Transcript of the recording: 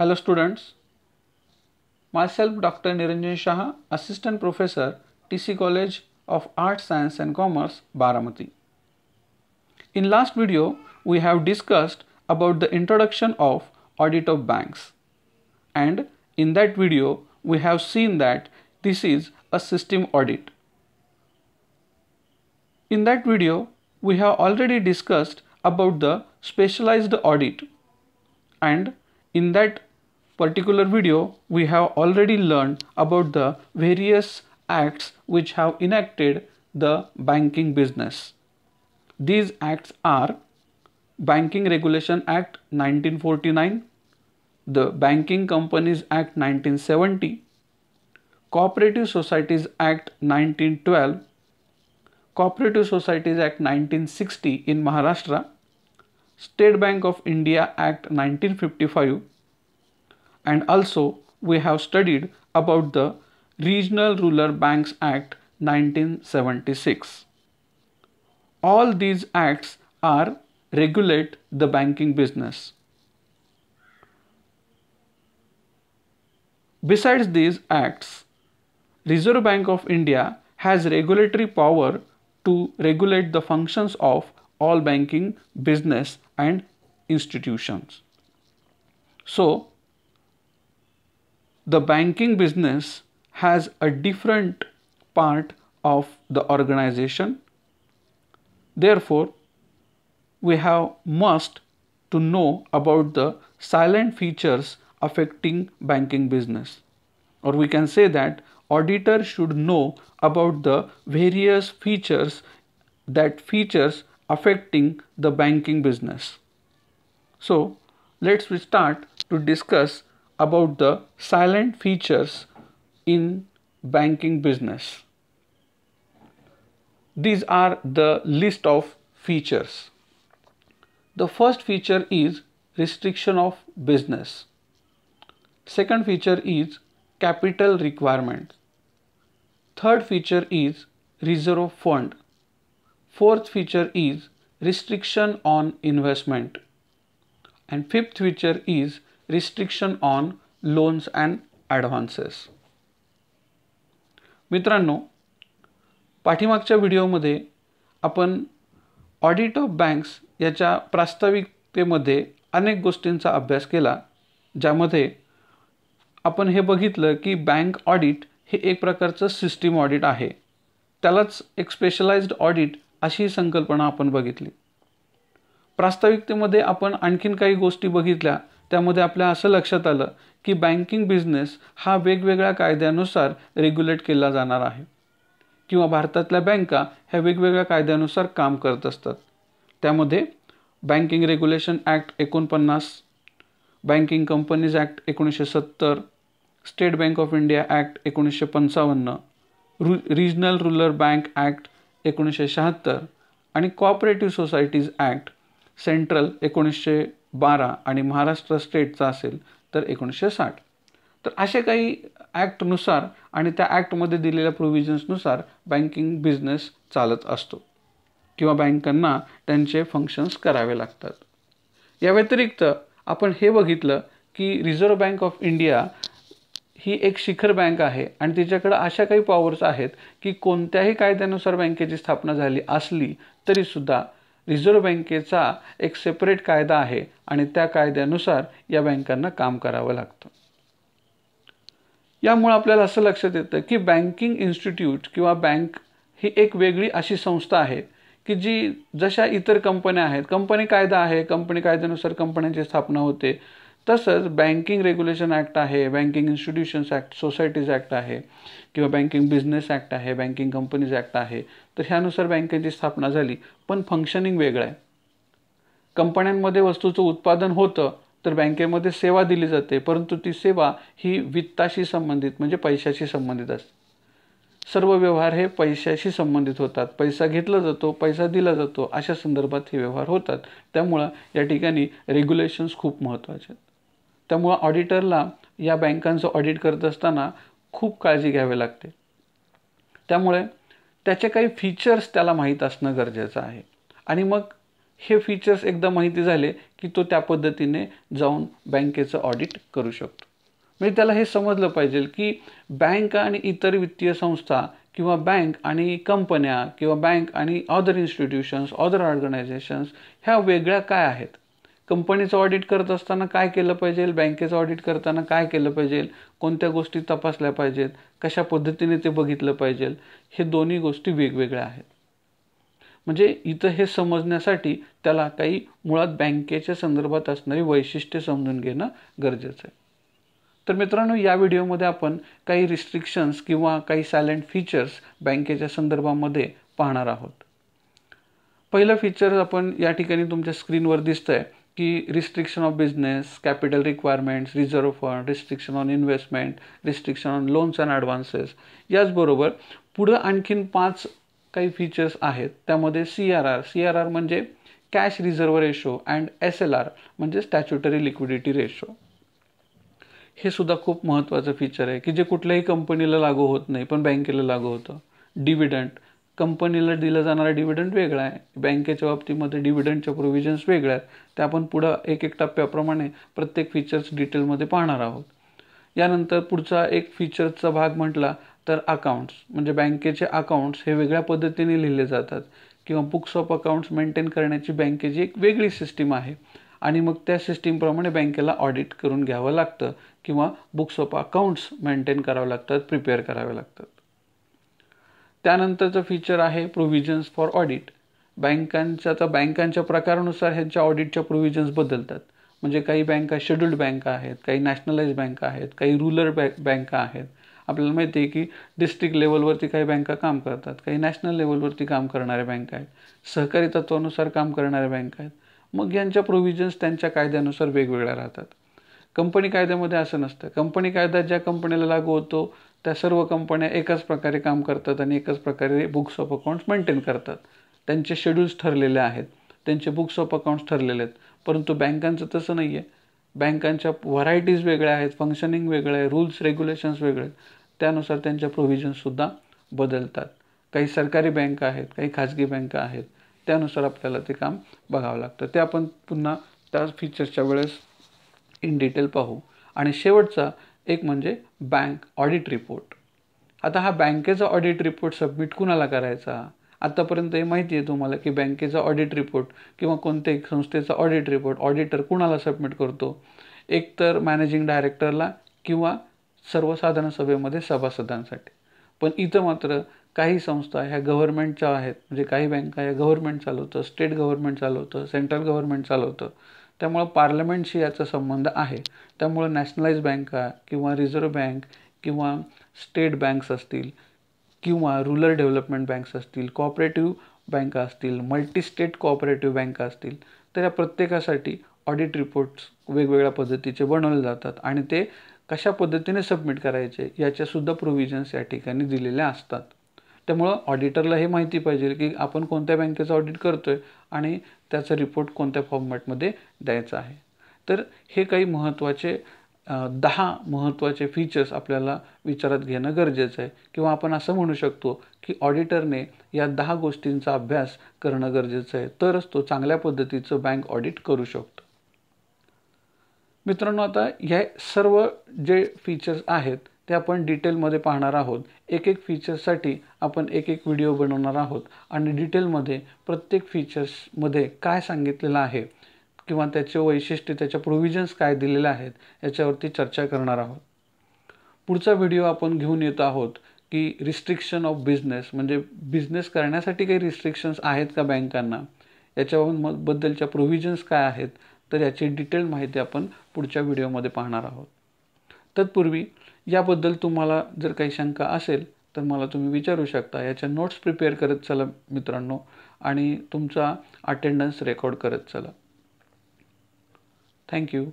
Hello students, myself Dr. Niranjan Shah, Assistant Professor, TC College of Art, Science and Commerce, Baramati. In last video, we have discussed about the introduction of audit of banks. And in that video, we have seen that this is a system audit. In that video, we have already discussed about the specialized audit. And in that particular video, we have already learned about the various acts which have enacted the banking business. These acts are Banking Regulation Act 1949, the Banking Companies Act 1970, Cooperative Societies Act 1912, Cooperative Societies Act 1960 in Maharashtra, State Bank of India Act 1955, and also we have studied about the Regional Rural Banks Act 1976. All these acts are regulate the banking business. Besides these acts, Reserve Bank of India has regulatory power to regulate the functions of all banking business and institutions. So, the banking business has a different part of the organization. Therefore, we have must to know about the silent features affecting banking business. Or we can say that auditor should know about the various features that features affecting the banking business. So let's start to discuss about the silent features in banking business. These are the list of features. The first feature is restriction of business. Second feature is capital requirement. Third feature is reserve fund. Fourth feature is restriction on investment. And fifth feature is restriction on loans and advances मित्रांनो पाठीमागच्या व्हिडिओमध्ये आपण audit of banks याच्या प्रास्ताविकतेमध्ये अनेक गोष्टींचा अभ्यास केला ज्यामध्ये आपण हे बघितलं की बँक ऑडिट हे एक प्रकारचं सिस्टीम ऑडिट आहे त्यालाच एक स्पेशलाइज्ड ऑडिट अशी संकल्पना आपण बघितली प्रास्ताविकतेमध्ये आपण आणखीन काही गोष्टी बघितल्या त्यामध्ये आपल्या असं लक्षात आलं की बँकिंग बिझनेस हा वेगवेगळ्या कायद्यानुसार रेग्युलेट केला जाणार आहे किंवा भारतातल्या बँका ह्या वेगवेगळ्या कायद्यानुसार काम करत असतात त्यामध्ये बँकिंग रेग्युलेशन ॲक्ट एकोणपन्नास बँकिंग कंपनीज ॲक्ट एकोणीसशे सत्तर state bank of India act एकोणीसशे पंचावन्न रु रिजनल रुरल बँक ॲक्ट एकोणीसशे शहात्तर आणि कॉपरेटिव्ह सोसायटीज ॲक्ट सेंट्रल एकोणीसशे बारा आणि महाराष्ट्र स्टेटचा असेल तर एकोणीसशे साठ तर असे काही ॲक्टनुसार आणि त्या ॲक्टमध्ये दिलेल्या प्रोव्हिजन्सनुसार बँकिंग बिझनेस चालत असतो किंवा बँकांना त्यांचे फंक्शन्स करावे लागतात या व्यतिरिक्त आपण हे बघितलं की रिझर्व्ह बँक ऑफ इंडिया ही एक शिखर बँक आहे आणि तिच्याकडं अशा काही पॉवर्स आहेत की कोणत्याही कायद्यानुसार बँकेची स्थापना झाली असली तरीसुद्धा रिझर्व्ह बँकेचा एक सेपरेट कायदा आहे आणि त्या कायद्यानुसार या बँकांना काम करावं लागतं यामुळे आपल्याला असं लक्षात येतं की बँकिंग इन्स्टिट्यूट किंवा बँक ही एक वेगळी अशी संस्था आहे की जी जशा इतर कंपन्या आहेत कंपनी कायदा आहे कंपनी कायद्यानुसार कंपन्यांची स्थापना होते तसंच बँकिंग रेग्युलेशन ॲक्ट आहे banking institutions act societies act आहे किंवा बँकिंग बिझनेस ॲक्ट आहे बँकिंग कंपनीज ॲक्ट आहे तर ह्यानुसार बँकेची स्थापना झाली पण फंक्शनिंग वेगळं आहे कंपन्यांमध्ये वस्तूचं उत्पादन होतं तर बँकेमध्ये सेवा दिली जाते परंतु ती सेवा ही वित्ताशी संबंधित म्हणजे पैशाशी संबंधित असते सर्व व्यवहार हे पैशाशी संबंधित होतात पैसा घेतला जातो पैसा दिला जातो अशा संदर्भात हे व्यवहार होतात त्यामुळं या ठिकाणी रेग्युलेशन्स खूप महत्त्वाचे आहेत त्यामुळं ऑडिटरला या बँकांचं ऑडिट करत असताना खूप काळजी घ्यावी लागते त्यामुळे त्याचे काही फीचर्स त्याला माहीत असणं गरजेचं आहे आणि मग हे फीचर्स एकदा माहिती झाले की तो त्या पद्धतीने जाऊन बँकेचं ऑडिट करू शकतो म्हणजे त्याला हे समजलं पाहिजे की बँक आणि इतर वित्तीय संस्था किंवा बँक आणि कंपन्या किंवा बँक आणि अदर इन्स्टिट्यूशन्स ऑदर ऑर्गनायझेशन्स ह्या वेगळ्या काय आहेत कंपनीचं ऑडिट करत असताना काय केलं पाहिजे बँकेचं ऑडिट करताना काय केलं पाहिजे कोणत्या गोष्टी तपासल्या पाहिजेत कशा पद्धतीने ते बघितलं पाहिजे हे दोन्ही गोष्टी वेगवेगळ्या आहेत म्हणजे इथं हे समजण्यासाठी त्याला काही मुळात बँकेच्या संदर्भात असणारी वैशिष्ट्ये समजून घेणं गरजेचं आहे तर मित्रांनो या व्हिडिओमध्ये आपण काही रिस्ट्रिक्शन्स किंवा काही सायलेंट फीचर्स बँकेच्या संदर्भामध्ये पाहणार आहोत पहिलं फीचर आपण या ठिकाणी तुमच्या स्क्रीनवर दिसतं आहे की restriction of business capital requirements reserve fund restriction on investment restriction on loans and advances याचबरोबर पुढं आणखीन पाच काही फीचर्स आहेत त्यामध्ये C R R C R R म्हणजे cash reserve ratio and S L R म्हणजे स्टॅच्युटरी लिक्विडिटी रेशो हे सुद्धा खूप महत्त्वाचं फीचर आहे की जे कुठल्याही कंपनीला लागू होत नाही पण बँकेला लागू होतं डिव्हिडंट कंपनीला दिलं जाणारा डिव्हिडंड वेगळा आहे बँकेच्या बाबतीमध्ये डिव्हिडंडच्या प्रोव्हिजन्स वेगळ्या आहेत त्या आपण पुढं एक एक टप्प्याप्रमाणे प्रत्येक फीचर्स डिटेलमध्ये पाहणार आहोत यानंतर पुढचा एक फीचर्सचा भाग म्हटला तर अकाउंट्स म्हणजे बँकेचे अकाउंट्स हे वेगळ्या पद्धतीने लिहिले जातात किंवा बुक्स ऑफ अकाउंट्स मेंटेन करण्याची बँकेची एक वेगळी सिस्टीम आहे आणि मग त्या सिस्टीमप्रमाणे बँकेला ऑडिट करून घ्यावं लागतं किंवा बुक्स ऑफ अकाउंट्स मेंटेन करावं लागतात प्रिपेअर करावे लागतात त्यानंतरचं फीचर आहे प्रोव्हिजन्स फॉर ऑडिट बँकांच्या तर बँकांच्या प्रकारानुसार ह्यांच्या ऑडिटच्या प्रोव्हिजन्स बदलतात म्हणजे काही बँका शेड्युल्ड बँका आहेत काही नॅशनलाइज बँका आहेत काही रुरल बँ बँका आहेत आपल्याला माहिती आहे की डिस्ट्रिक्ट लेवलवरती काही बँका काम करतात काही नॅशनल लेवलवरती काम करणाऱ्या बँका आहेत सहकारी तत्वानुसार काम करणाऱ्या बँका आहेत मग यांच्या प्रोव्हिजन्स त्यांच्या कायद्यानुसार वेगवेगळ्या राहतात कंपनी कायद्यामध्ये असं नसतं कंपनी कायदा ज्या कंपनीला लागू होतो त्या सर्व कंपन्या एकाच प्रकारे काम करतात आणि एकाच प्रकारे बुक्स ऑफ अकाउंट्स मेंटेन करतात त्यांचे शेड्यूल्स ठरलेले आहेत त्यांचे बुक्स ऑफ अकाउंट्स ठरलेले आहेत परंतु बँकांचं तसं नाही आहे बँकांच्या व्हरायटीज वेगळ्या आहेत फंक्शनिंग वेगळं आहे रूल्स रेग्युलेशन्स वेगळे आहेत त्यानुसार त्यांच्या प्रोव्हिजनसुद्धा बदलतात काही सरकारी बँका आहेत काही खाजगी बँका आहेत त्यानुसार आपल्याला ते काम बघावं लागतं ते आपण पुन्हा त्या फीचर्सच्या वेळेस इन डिटेल पाहू आणि शेवटचा एक म्हणजे बँक ऑडिट रिपोर्ट आता हा बँकेचा ऑडिट रिपोर्ट सबमिट कुणाला करायचा आतापर्यंत हे माहिती आहे तुम्हाला की बँकेचा ऑडिट रिपोर्ट किंवा कोणत्याही संस्थेचा ऑडिट रिपोर्ट ऑडिटर कुणाला सबमिट करतो एकतर मॅनेजिंग डायरेक्टरला किंवा सर्वसाधारण सभेमध्ये सभासदांसाठी पण इथं मात्र काही संस्था ह्या गव्हर्नमेंटच्या आहेत म्हणजे काही बँका ह्या गव्हर्नमेंट चालवतं स्टेट गव्हर्नमेंट चालवतं सेंट्रल गव्हर्नमेंट चालवतं त्यामुळं पार्लमेंटशी याचा संबंध आहे त्यामुळं नॅशनलाइज बँका किंवा रिझर्व्ह बँक किंवा स्टेट बँक्स असतील किंवा रुरल डेव्हलपमेंट बँक्स असतील कॉपरेटिव्ह बँका असतील मल्टी स्टेट कॉपरेटिव्ह बँका असतील तर या प्रत्येकासाठी ऑडिट रिपोर्ट्स वेगवेगळ्या पद्धतीचे बनवले जातात आणि ते कशा पद्धतीने सबमिट करायचे याच्यासुद्धा प्रोव्हिजन्स या ठिकाणी दिलेल्या असतात त्यामुळं ऑडिटरला हे माहिती पाहिजे की आपण कोणत्या बँकेचं ऑडिट करतो आहे आणि त्याचा रिपोर्ट कोणत्या फॉर्मॅटमध्ये द्यायचा आहे तर हे काही महत्त्वाचे दहा महत्त्वाचे फीचर्स आपल्याला विचारात घेणं गरजेचं आहे किंवा आपण असं म्हणू शकतो की ऑडिटरने या दहा गोष्टींचा अभ्यास करणं गरजेचं आहे तरच तो चांगल्या पद्धतीचं बँक ऑडिट करू शकतो मित्रांनो आता हे सर्व जे फीचर्स आहेत ते आपण डिटेलमध्ये पाहणार आहोत एक एक फीचर्ससाठी आपण एक एक व्हिडिओ बनवणार आहोत आणि डिटेलमध्ये प्रत्येक फीचर्समध्ये काय सांगितलेलं आहे किंवा त्याचे वैशिष्ट्य त्याच्या प्रोव्हिजन्स काय दिलेले आहेत याच्यावरती चर्चा करणार आहोत पुढचा व्हिडिओ आपण घेऊन येत आहोत की रिस्ट्रिक्शन ऑफ बिझनेस म्हणजे बिझनेस करण्यासाठी काही रिस्ट्रिक्शन्स आहेत का बँकांना बद्दलच्या प्रोव्हिजन्स काय आहेत तर याची डिटेल माहिती आपण पुढच्या व्हिडिओमध्ये पाहणार आहोत तत्पूर्वी याबद्दल तुम्हाला जर काही शंका असेल तर मला तुम्ही विचारू शकता याच्या नोट्स प्रिपेअर करत चला मित्रांनो आणि तुमचा अटेंडन्स रेकॉर्ड करत चला थँक्यू